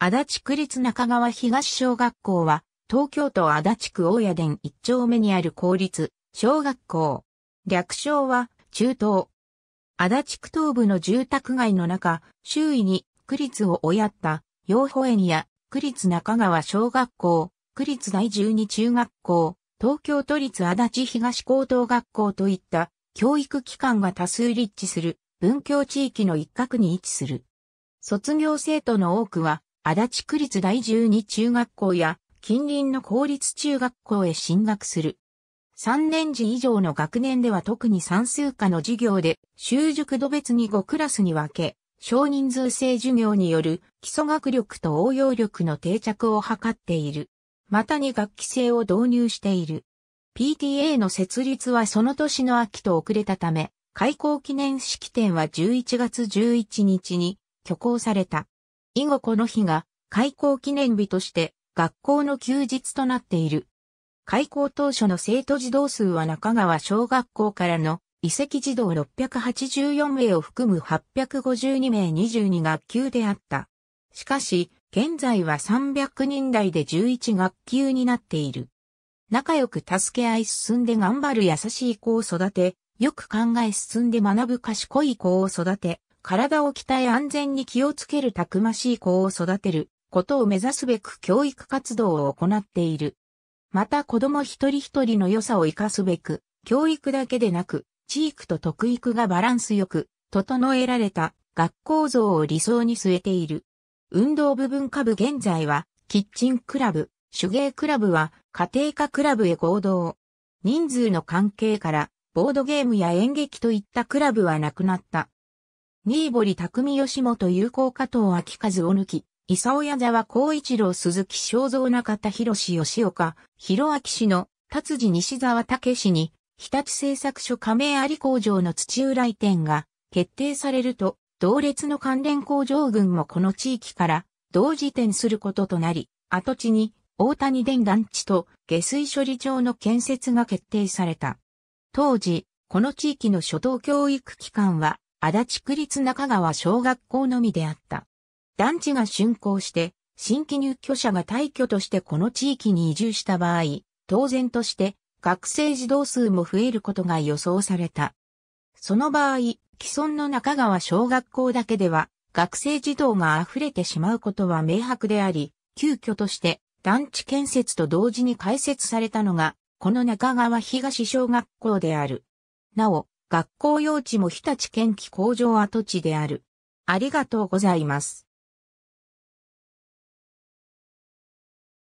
足立区立中川東小学校は、東京都足立区大谷殿一丁目にある公立、小学校。略称は、中東。足立区東部の住宅街の中、周囲に区立を追った、養護園や、区立中川小学校、区立第十二中学校、東京都立足立東高等学校といった、教育機関が多数立地する、文教地域の一角に位置する。卒業生徒の多くは、足立区立第12中学校や近隣の公立中学校へ進学する。3年次以上の学年では特に算数科の授業で、習熟度別に5クラスに分け、少人数制授業による基礎学力と応用力の定着を図っている。またに学期制を導入している。PTA の設立はその年の秋と遅れたため、開校記念式典は11月11日に挙行された。以後この日が開校記念日として学校の休日となっている。開校当初の生徒児童数は中川小学校からの遺跡児童684名を含む852名22学級であった。しかし、現在は300人台で11学級になっている。仲良く助け合い進んで頑張る優しい子を育て、よく考え進んで学ぶ賢い子を育て、体を鍛え安全に気をつけるたくましい子を育てることを目指すべく教育活動を行っている。また子供一人一人の良さを活かすべく、教育だけでなく、地域と特育がバランスよく、整えられた学校像を理想に据えている。運動部分下部現在は、キッチンクラブ、手芸クラブは、家庭科クラブへ合同。人数の関係から、ボードゲームや演劇といったクラブはなくなった。新堀匠吉本有効加藤明和を抜き、磯谷沢光一郎鈴木正蔵中田博士吉岡、広明氏の達治西沢武氏に、日立製作所加盟あり工場の土浦移転が決定されると、同列の関連工場群もこの地域から同時転することとなり、跡地に大谷電団地と下水処理場の建設が決定された。当時、この地域の初等教育機関は足立区立中川小学校のみであった。団地が竣工して、新規入居者が退去としてこの地域に移住した場合、当然として学生児童数も増えることが予想された。その場合、既存の中川小学校だけでは学生児童が溢れてしまうことは明白であり、急遽として団地建設と同時に開設されたのが、この中川東小学校である。なお、学校用地も日立県機工場跡地である。ありがとうございます。